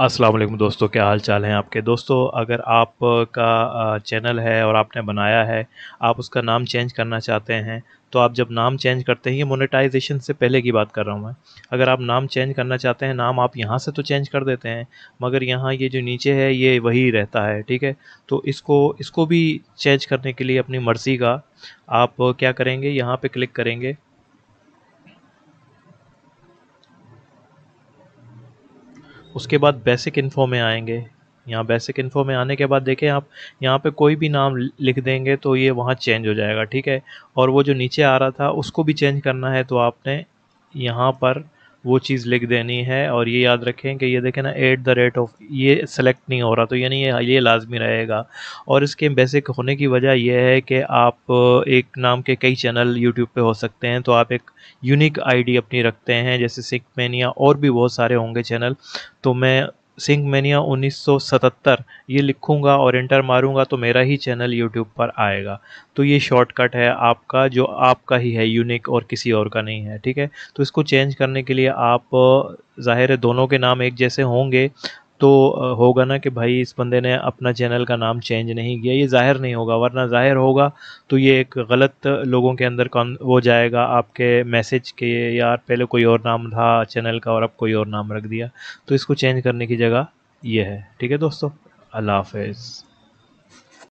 अस्सलाम वालेकुम दोस्तों क्या हाल चाल हैं आपके दोस्तों अगर आपका चैनल है और आपने बनाया है आप उसका नाम चेंज करना चाहते हैं तो आप जब नाम चेंज करते हैं ये मोनेटाइजेशन से पहले की बात कर रहा हूँ मैं अगर आप नाम चेंज करना चाहते हैं नाम आप यहाँ से तो चेंज कर देते हैं मगर यहाँ ये जो नीचे है ये वही रहता है ठीक है तो इसको इसको भी चेंज करने के लिए अपनी मर्ज़ी का आप क्या करेंगे यहाँ पर क्लिक करेंगे उसके बाद बेसिक इन्फो में आएंगे यहाँ बेसिक इन्फो में आने के बाद देखें आप यहाँ पे कोई भी नाम लिख देंगे तो ये वहाँ चेंज हो जाएगा ठीक है और वो जो नीचे आ रहा था उसको भी चेंज करना है तो आपने यहाँ पर वो चीज़ लिख देनी है और ये याद रखें कि ये देखें ना एट द रेट ऑफ ये सेलेक्ट नहीं हो रहा तो यानी ये, ये लाजमी रहेगा और इसके बेसिक होने की वजह यह है कि आप एक नाम के कई चैनल यूट्यूब पे हो सकते हैं तो आप एक यूनिक आईडी अपनी रखते हैं जैसे सिकमेनिया और भी बहुत सारे होंगे चैनल तो मैं सिंह मैनिया उन्नीस ये लिखूंगा और एंटर मारूंगा तो मेरा ही चैनल यूट्यूब पर आएगा तो ये शॉर्टकट है आपका जो आपका ही है यूनिक और किसी और का नहीं है ठीक है तो इसको चेंज करने के लिए आप ज़ाहिर है दोनों के नाम एक जैसे होंगे तो होगा ना कि भाई इस बंदे ने अपना चैनल का नाम चेंज नहीं किया ये ज़ाहिर नहीं होगा वरना ज़ाहिर होगा तो ये एक गलत लोगों के अंदर कौन वो जाएगा आपके मैसेज के यार पहले कोई और नाम था चैनल का और अब कोई और नाम रख दिया तो इसको चेंज करने की जगह ये है ठीक है दोस्तों अल्लाह हाफिज़